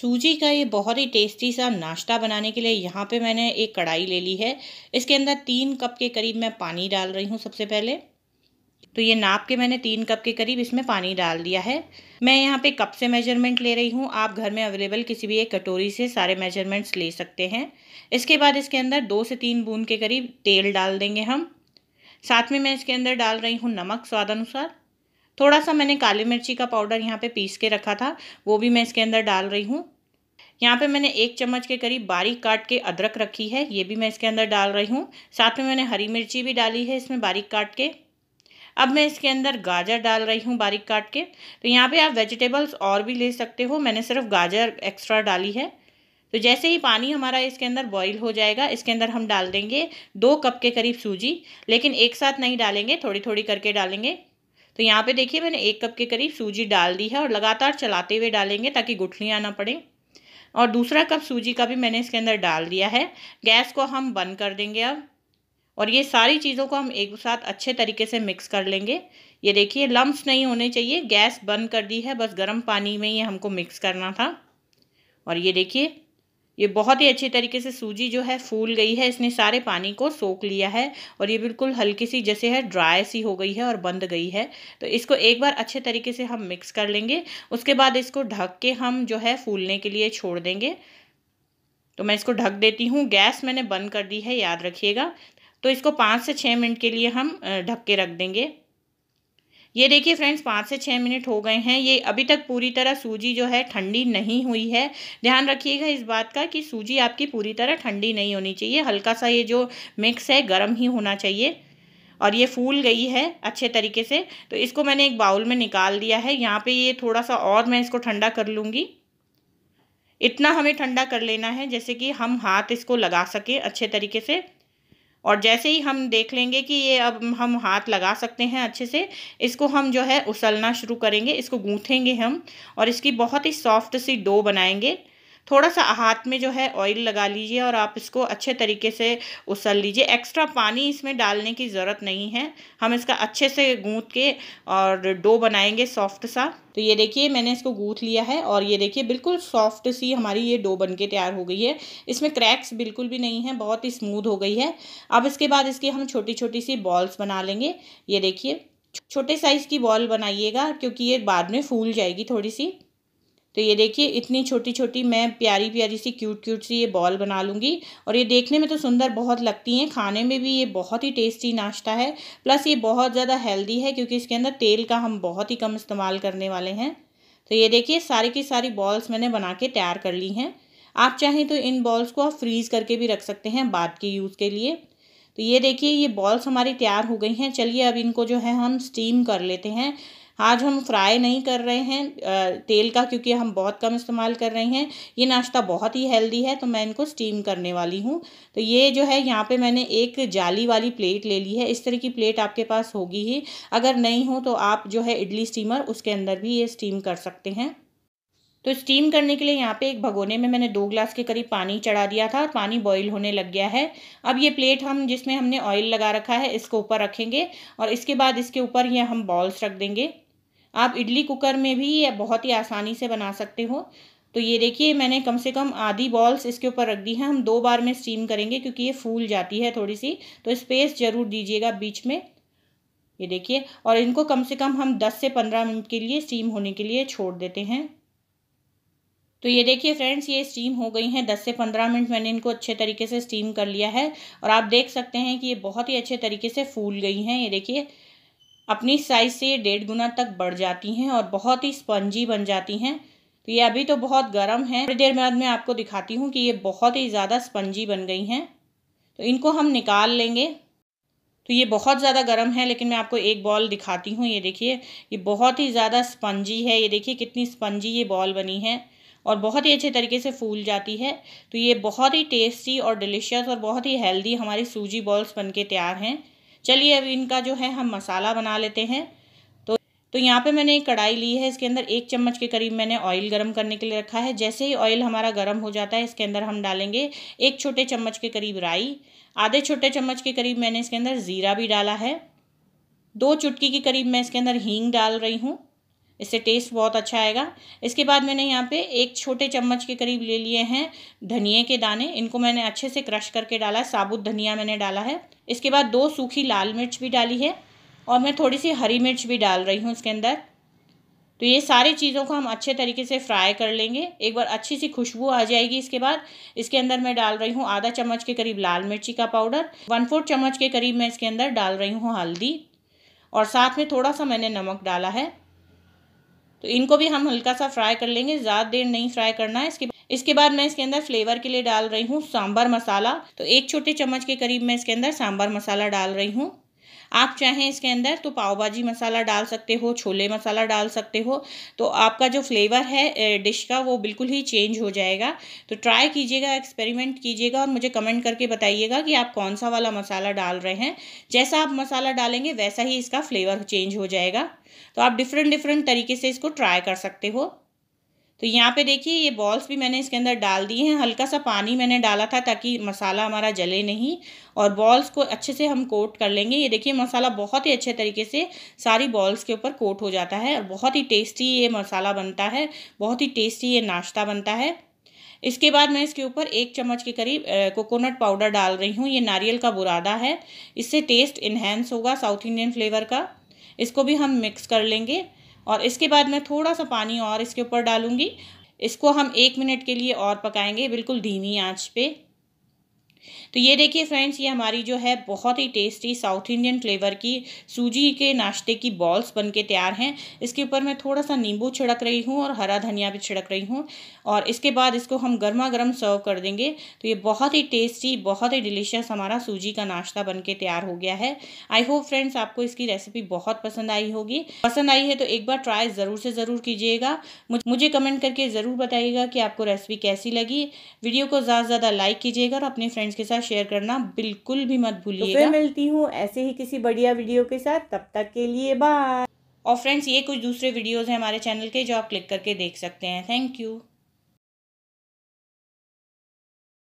सूजी का ये बहुत ही टेस्टी सा नाश्ता बनाने के लिए यहाँ पे मैंने एक कढ़ाई ले ली है इसके अंदर तीन कप के करीब मैं पानी डाल रही हूँ सबसे पहले तो ये नाप के मैंने तीन कप के करीब इसमें पानी डाल दिया है मैं यहाँ पे कप से मेजरमेंट ले रही हूँ आप घर में अवेलेबल किसी भी एक कटोरी से सारे मेजरमेंट्स ले सकते हैं इसके बाद इसके अंदर दो से तीन बूंद के करीब तेल डाल देंगे हम साथ में मैं इसके अंदर डाल रही हूँ नमक स्वाद अनुसार थोड़ा सा मैंने काली मिर्ची का पाउडर यहाँ पे पीस के रखा था वो भी मैं इसके अंदर डाल रही हूँ यहाँ पे मैंने एक चम्मच के करीब बारीक काट के अदरक रखी है ये भी मैं इसके अंदर डाल रही हूँ साथ में मैंने हरी मिर्ची भी डाली है इसमें बारीक काट के अब मैं इसके अंदर गाजर डाल रही हूँ बारीक काट के तो यहाँ पे आप वेजिटेबल्स और भी ले सकते हो मैंने सिर्फ गाजर एक्स्ट्रा डाली है तो जैसे ही पानी हमारा इसके अंदर बॉईल हो जाएगा इसके अंदर हम डाल देंगे दो कप के करीब सूजी लेकिन एक साथ नहीं डालेंगे थोड़ी थोड़ी करके डालेंगे तो यहाँ पे देखिए मैंने एक कप के करीब सूजी डाल दी है और लगातार चलाते हुए डालेंगे ताकि गुठलियाँ ना पड़ें और दूसरा कप सूजी का भी मैंने इसके अंदर डाल दिया है गैस को हम बंद कर देंगे अब और ये सारी चीज़ों को हम एक साथ अच्छे तरीके से मिक्स कर लेंगे ये देखिए लम्ब नहीं होने चाहिए गैस बंद कर दी है बस गर्म पानी में ही हमको मिक्स करना था और ये देखिए ये बहुत ही अच्छी तरीके से सूजी जो है फूल गई है इसने सारे पानी को सोख लिया है और ये बिल्कुल हल्की सी जैसे है ड्राई सी हो गई है और बंद गई है तो इसको एक बार अच्छे तरीके से हम मिक्स कर लेंगे उसके बाद इसको ढक के हम जो है फूलने के लिए छोड़ देंगे तो मैं इसको ढक देती हूँ गैस मैंने बंद कर दी है याद रखिएगा तो इसको पाँच से छः मिनट के लिए हम ढक के रख देंगे ये देखिए फ्रेंड्स पाँच से छः मिनट हो गए हैं ये अभी तक पूरी तरह सूजी जो है ठंडी नहीं हुई है ध्यान रखिएगा इस बात का कि सूजी आपकी पूरी तरह ठंडी नहीं होनी चाहिए हल्का सा ये जो मिक्स है गर्म ही होना चाहिए और ये फूल गई है अच्छे तरीके से तो इसको मैंने एक बाउल में निकाल दिया है यहाँ पे ये थोड़ा सा और मैं इसको ठंडा कर लूँगी इतना हमें ठंडा कर लेना है जैसे कि हम हाथ इसको लगा सकें अच्छे तरीके से और जैसे ही हम देख लेंगे कि ये अब हम हाथ लगा सकते हैं अच्छे से इसको हम जो है उसलना शुरू करेंगे इसको गूँथेंगे हम और इसकी बहुत ही सॉफ्ट सी डो बनाएंगे थोड़ा सा हाथ में जो है ऑयल लगा लीजिए और आप इसको अच्छे तरीके से उसल लीजिए एक्स्ट्रा पानी इसमें डालने की ज़रूरत नहीं है हम इसका अच्छे से गूँथ के और डो बनाएंगे सॉफ्ट सा तो ये देखिए मैंने इसको गूँथ लिया है और ये देखिए बिल्कुल सॉफ्ट सी हमारी ये डो बन के तैयार हो गई है इसमें क्रैक्स बिल्कुल भी नहीं है बहुत ही स्मूथ हो गई है अब इसके बाद इसकी हम छोटी छोटी सी बॉल्स बना लेंगे ये देखिए छोटे साइज़ की बॉल बनाइएगा क्योंकि ये बाद में फूल जाएगी थोड़ी सी तो ये देखिए इतनी छोटी छोटी मैं प्यारी प्यारी सी क्यूट क्यूट सी ये बॉल बना लूँगी और ये देखने में तो सुंदर बहुत लगती हैं खाने में भी ये बहुत ही टेस्टी नाश्ता है प्लस ये बहुत ज़्यादा हेल्दी है क्योंकि इसके अंदर तेल का हम बहुत ही कम इस्तेमाल करने वाले हैं तो ये देखिए सारी की सारी बॉल्स मैंने बना के तैयार कर ली हैं आप चाहें तो इन बॉल्स को आप फ्रीज़ करके भी रख सकते हैं बाद के यूज़ के लिए तो ये देखिए ये बॉल्स हमारी तैयार हो गई हैं चलिए अब इनको जो है हम स्टीम कर लेते हैं आज हम फ्राई नहीं कर रहे हैं तेल का क्योंकि हम बहुत कम इस्तेमाल कर रहे हैं ये नाश्ता बहुत ही हेल्दी है तो मैं इनको स्टीम करने वाली हूँ तो ये जो है यहाँ पे मैंने एक जाली वाली प्लेट ले ली है इस तरह की प्लेट आपके पास होगी ही अगर नहीं हो तो आप जो है इडली स्टीमर उसके अंदर भी ये स्टीम कर सकते हैं तो स्टीम करने के लिए यहाँ पे एक भगोने में मैंने दो ग्लास के करीब पानी चढ़ा दिया था और पानी बॉईल होने लग गया है अब ये प्लेट हम जिसमें हमने ऑयल लगा रखा है इसको ऊपर रखेंगे और इसके बाद इसके ऊपर ये हम बॉल्स रख देंगे आप इडली कुकर में भी ये बहुत ही आसानी से बना सकते हो तो ये देखिए मैंने कम से कम आधी बॉल्स इसके ऊपर रख दी हैं हम दो बार में स्टीम करेंगे क्योंकि ये फूल जाती है थोड़ी सी तो स्पेस ज़रूर दीजिएगा बीच में ये देखिए और इनको कम से कम हम 10 से 15 मिनट के लिए स्टीम होने के लिए छोड़ देते हैं तो ये देखिए फ्रेंड्स ये स्टीम हो गई हैं 10 से 15 मिनट मैंने इनको अच्छे तरीके से स्टीम कर लिया है और आप देख सकते हैं कि ये बहुत ही अच्छे तरीके से फूल गई हैं ये देखिए अपनी साइज़ से ये डेढ़ गुना तक बढ़ जाती हैं और बहुत ही स्पंजी बन जाती हैं तो ये अभी तो बहुत गर्म है थोड़ी देर बाद मैं आपको दिखाती हूँ कि ये बहुत ही ज़्यादा स्पंजी बन गई हैं तो इनको हम निकाल लेंगे तो ये बहुत ज़्यादा गर्म है लेकिन मैं आपको एक बॉल दिखाती हूँ ये देखिए ये बहुत ही ज़्यादा स्पंजी है ये देखिए कितनी स्पंजी ये बॉल बनी है और बहुत ही अच्छे तरीके से फूल जाती है तो ये बहुत ही टेस्टी और डिलीशियस और बहुत ही हेल्दी हमारी सूजी बॉल्स बन के तैयार हैं चलिए अब इनका जो है हम मसाला बना लेते हैं तो तो यहाँ पे मैंने एक कढ़ाई ली है इसके अंदर एक चम्मच के करीब मैंने ऑयल गरम करने के लिए रखा है जैसे ही ऑयल हमारा गरम हो जाता है इसके अंदर हम डालेंगे एक छोटे चम्मच के करीब राई आधे छोटे चम्मच के करीब मैंने इसके अंदर ज़ीरा भी डाला है दो चुटकी के करीब मैं इसके अंदर हींग डाल रही हूँ इससे टेस्ट बहुत अच्छा आएगा इसके बाद मैंने यहाँ पे एक छोटे चम्मच के करीब ले लिए हैं धनिए के दाने इनको मैंने अच्छे से क्रश करके डाला है साबुत धनिया मैंने डाला है इसके बाद दो सूखी लाल मिर्च भी डाली है और मैं थोड़ी सी हरी मिर्च भी डाल रही हूँ इसके अंदर तो ये सारी चीज़ों को हम अच्छे तरीके से फ्राई कर लेंगे एक बार अच्छी सी खुशबू आ जाएगी इसके बाद इसके अंदर मैं डाल रही हूँ आधा चम्मच के करीब लाल मिर्ची का पाउडर वन फोर्थ चम्मच के करीब मैं इसके अंदर डाल रही हूँ हल्दी और साथ में थोड़ा सा मैंने नमक डाला है तो इनको भी हम हल्का सा फ्राई कर लेंगे ज़्यादा देर नहीं फ्राई करना है इसके इसके बाद मैं इसके अंदर फ्लेवर के लिए डाल रही हूँ सांबर मसाला तो एक छोटे चम्मच के करीब मैं इसके अंदर सांबर मसाला डाल रही हूँ आप चाहें इसके अंदर तो पाव भाजी मसाला डाल सकते हो छोले मसाला डाल सकते हो तो आपका जो फ्लेवर है डिश का वो बिल्कुल ही चेंज हो जाएगा तो ट्राई कीजिएगा एक्सपेरिमेंट कीजिएगा और मुझे कमेंट करके बताइएगा कि आप कौन सा वाला मसाला डाल रहे हैं जैसा आप मसाला डालेंगे वैसा ही इसका फ्लेवर चेंज हो जाएगा तो आप डिफरेंट डिफरेंट तरीके से इसको ट्राई कर सकते हो तो यहाँ पे देखिए ये बॉल्स भी मैंने इसके अंदर डाल दिए हैं हल्का सा पानी मैंने डाला था ताकि मसाला हमारा जले नहीं और बॉल्स को अच्छे से हम कोट कर लेंगे ये देखिए मसाला बहुत ही अच्छे तरीके से सारी बॉल्स के ऊपर कोट हो जाता है और बहुत ही टेस्टी ये मसाला बनता है बहुत ही टेस्टी ये नाश्ता बनता है इसके बाद मैं इसके ऊपर एक चम्मच के करीब कोकोनट पाउडर डाल रही हूँ ये नारियल का बुरादा है इससे टेस्ट इन्हेंस होगा साउथ इंडियन फ्लेवर का इसको भी हम मिक्स कर लेंगे और इसके बाद मैं थोड़ा सा पानी और इसके ऊपर डालूँगी इसको हम एक मिनट के लिए और पकाएंगे बिल्कुल धीमी आंच पे तो ये देखिए फ्रेंड्स ये हमारी जो है बहुत ही टेस्टी साउथ इंडियन फ्लेवर की सूजी के नाश्ते की बॉल्स बन के तैयार हैं इसके ऊपर मैं थोड़ा सा नींबू छिड़क रही हूँ और हरा धनिया भी छिड़क रही हूँ और इसके बाद इसको हम गर्मा गर्म सर्व कर देंगे तो ये बहुत ही टेस्टी बहुत ही डिलीशियस हमारा सूजी का नाश्ता बन के तैयार हो गया है आई होप फ्रेंड्स आपको इसकी रेसिपी बहुत पसंद आई होगी पसंद आई है तो एक बार ट्राई ज़रूर से ज़रूर कीजिएगा मुझे कमेंट करके ज़रूर बताइएगा कि आपको रेसिपी कैसी लगी वीडियो को ज़्यादा से ज़्यादा लाइक कीजिएगा और अपने फ्रेंड्स फ्रेंड्स के साथ शेयर करना बिल्कुल भी मत भूलिए तो मिलती हूँ ऐसे ही किसी बढ़िया वीडियो के साथ तब तक के लिए बाय और फ्रेंड्स ये कुछ दूसरे वीडियोज़ हैं हमारे चैनल के जो आप क्लिक करके देख सकते हैं थैंक यू